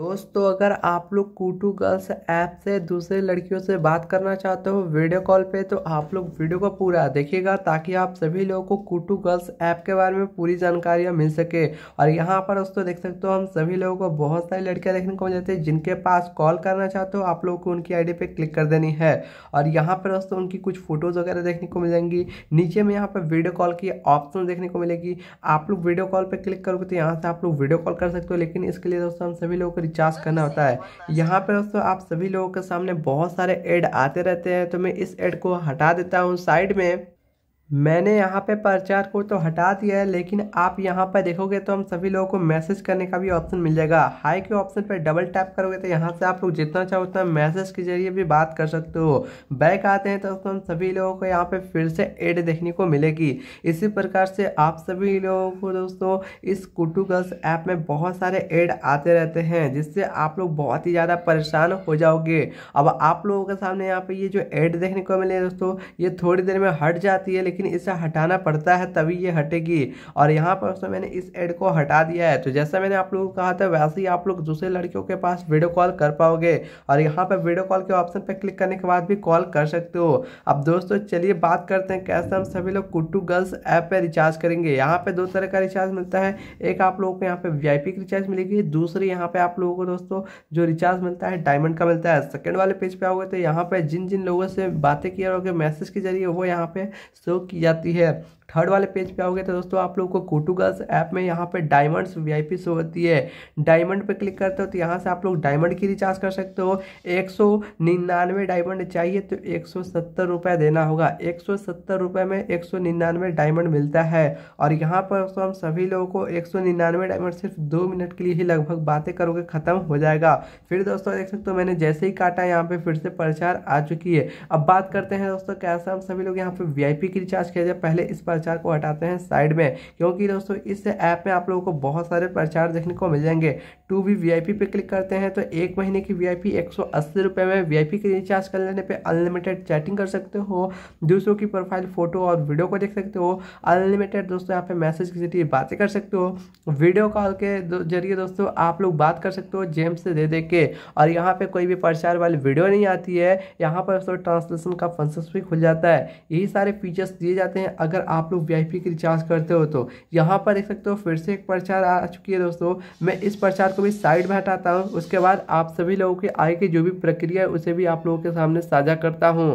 दोस्तों अगर आप लोग कूटू गर्ल्स ऐप से दूसरे लड़कियों से बात करना चाहते हो वीडियो कॉल पे तो आप लोग वीडियो को पूरा देखिएगा ताकि आप सभी लोगों को कूटू गर्ल्स ऐप के बारे में पूरी जानकारियाँ मिल सके और यहाँ पर दोस्तों देख सकते हो हम सभी लोगों को बहुत सारी लड़कियाँ देखने को मिल जाती है जिनके पास कॉल करना चाहते हो आप लोगों को उनकी आई डी क्लिक कर देनी है और यहाँ पर दोस्तों उनकी कुछ फ़ोटोज़ वगैरह देखने को मिल जाएंगी नीचे में यहाँ पर वीडियो कॉल की ऑप्शन देखने को मिलेगी आप लोग वीडियो कॉल पर क्लिक करोगे तो यहाँ से आप लोग वीडियो कॉल कर सकते हो लेकिन इसके लिए दोस्तों हम सभी लोगों को रिचार्ज करना होता है यहाँ पर दोस्तों आप सभी लोगों के सामने बहुत सारे एड आते रहते हैं तो मैं इस एड को हटा देता हूँ साइड में मैंने यहाँ पे प्रचार को तो हटा दिया है लेकिन आप यहाँ पर देखोगे तो हम सभी लोगों को मैसेज करने का भी ऑप्शन मिल जाएगा हाई के ऑप्शन पर डबल टैप करोगे तो यहाँ से आप लोग जितना चाहो उतना मैसेज के जरिए भी बात कर सकते हो बैक आते हैं तो उसमें हम सभी लोगों को यहाँ पे फिर से एड देखने को मिलेगी इसी प्रकार से आप सभी लोगों को दोस्तों इस कुटू गर्ल्स ऐप में बहुत सारे एड आते रहते हैं जिससे आप लोग बहुत ही ज़्यादा परेशान हो जाओगे अब आप लोगों के सामने यहाँ पर ये जो एड देखने को मिले दोस्तों ये थोड़ी देर में हट जाती है लेकिन लेकिन इसे हटाना पड़ता है तभी ये हटेगी और यहाँ पर उसमें तो मैंने इस एड को हटा दिया है तो जैसा मैंने आप लोगों को कहा था वैसे ही आप लोग दूसरे लड़कियों के पास वीडियो कॉल कर पाओगे और यहाँ पर वीडियो कॉल के ऑप्शन पर क्लिक करने के बाद भी कॉल कर सकते हो अब दोस्तों चलिए बात करते हैं कैसे हम सभी लोग कुट्टू गर्ल्स ऐप पर रिचार्ज करेंगे यहाँ पर दो तरह का रिचार्ज मिलता है एक आप लोगों को यहाँ पर वी की रिचार्ज मिलेगी दूसरी यहाँ पर आप लोगों को दोस्तों जो रिचार्ज मिलता है डायमंड का मिलता है सेकेंड वाले पेज पर आओगे तो यहाँ पर जिन जिन लोगों से बातें किया होगी मैसेज के जरिए वो यहाँ पर शो की जाती है थर्ड वाले पेज पे आओगे तो दोस्तों आप लोगों को कोटू गर्ल्स ऐप में यहाँ पे डायमंड्स वीआईपी शो होती है डायमंड पे क्लिक करते हो तो यहाँ से आप लोग डायमंड की रिचार्ज कर सकते हो एक सौ निन्यानवे डायमंड चाहिए तो एक सौ सत्तर देना होगा एक सौ सत्तर में एक सौ निन्यानवे डायमंड मिलता है और यहाँ पर दोस्तों हम सभी लोगों को एक सौ निन्यानवे डायमंड सिर्फ दो मिनट के लिए ही लगभग बातें करोगे ख़त्म हो जाएगा फिर दोस्तों देख सकते हो मैंने जैसे ही काटा यहाँ पर फिर से प्रचार आ चुकी है अब बात करते हैं दोस्तों कैसा हम सभी लोग यहाँ पर वी की रिचार्ज आज के जाए पहले इस प्रचार को हटाते हैं साइड में क्योंकि दोस्तों इस ऐप में आप लोगों को बहुत सारे प्रचार देखने को मिल जाएंगे टू वी वी पे क्लिक करते हैं तो एक महीने की वी आई पी में वी आई के रिचार्ज कर लेने पर अनलिमिटेड चैटिंग कर सकते हो दूसरों की प्रोफाइल फोटो और वीडियो को देख सकते हो अनलिमिटेड दोस्तों यहाँ पे मैसेज के जरिए बातें कर सकते हो वीडियो कॉल के जरिए दोस्तों आप लोग बात कर सकते हो जेम से दे दे के और यहाँ पे कोई भी प्रचार वाली वीडियो नहीं आती है यहाँ पर दोस्तों ट्रांसलेशन का फंक्शन भी खुल जाता है यही सारे फीचर्स दिए जाते हैं अगर आप लोग वी की रिचार्ज करते हो तो यहाँ पर देख सकते हो फिर से एक प्रचार आ चुकी है दोस्तों मैं इस प्रचार को भी साइड में हटाता हूँ उसके बाद आप सभी लोगों के आय की जो भी प्रक्रिया है उसे भी आप लोगों के सामने साझा करता हूँ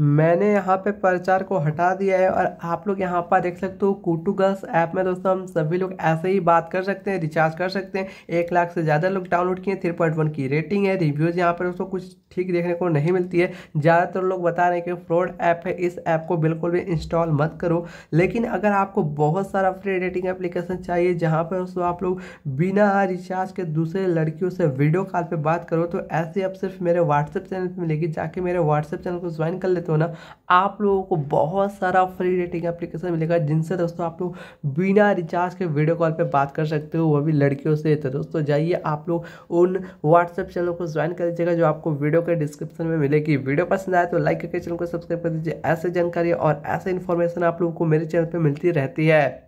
मैंने यहाँ पे प्रचार को हटा दिया है और आप लोग यहाँ पर देख सकते हो कूटू गर्ल्स ऐप में दोस्तों हम सभी लोग ऐसे ही बात कर सकते हैं रिचार्ज कर सकते हैं एक लाख से ज़्यादा लोग डाउनलोड किए थ्री पॉइंट वन की रेटिंग है रिव्यूज़ यहाँ पर दोस्तों कुछ ठीक देखने को नहीं मिलती है ज़्यादातर लोग बता रहे हैं कि फ्रॉड ऐप है इस ऐप को बिल्कुल भी इंस्टॉल मत करो लेकिन अगर आपको बहुत सारा फ्री रेटिंग एप्लीकेशन चाहिए जहाँ पर दोस्तों आप लोग बिना रिचार्ज के दूसरे लड़कियों से वीडियो कॉल पर बात करो तो ऐसे आप सिर्फ मेरे व्हाट्सएप चैनल पर मिलेगी जाके मेरे व्हाट्सएप चैनल को ज्वाइन कर लेते लेते तो हो ना आप लोगों को बहुत सारा फ्री डेटिंग एप्लीकेशन मिलेगा जिनसे दोस्तों आप लोग बिना रिचार्ज के वीडियो कॉल पे बात कर सकते हो वह भी लड़कियों से तो दोस्तों जाइए आप लोग उन व्हाट्सएप चैनल को ज्वाइन कर लीजिएगा जो आपको वीडियो के डिस्क्रिप्शन में मिलेगी वीडियो पसंद आए तो लाइक करके चैनल को सब्सक्राइब कर दीजिए ऐसे जानकारी और ऐसे इन्फॉर्मेशन आप लोगों को मेरे चैनल पर मिलती रहती है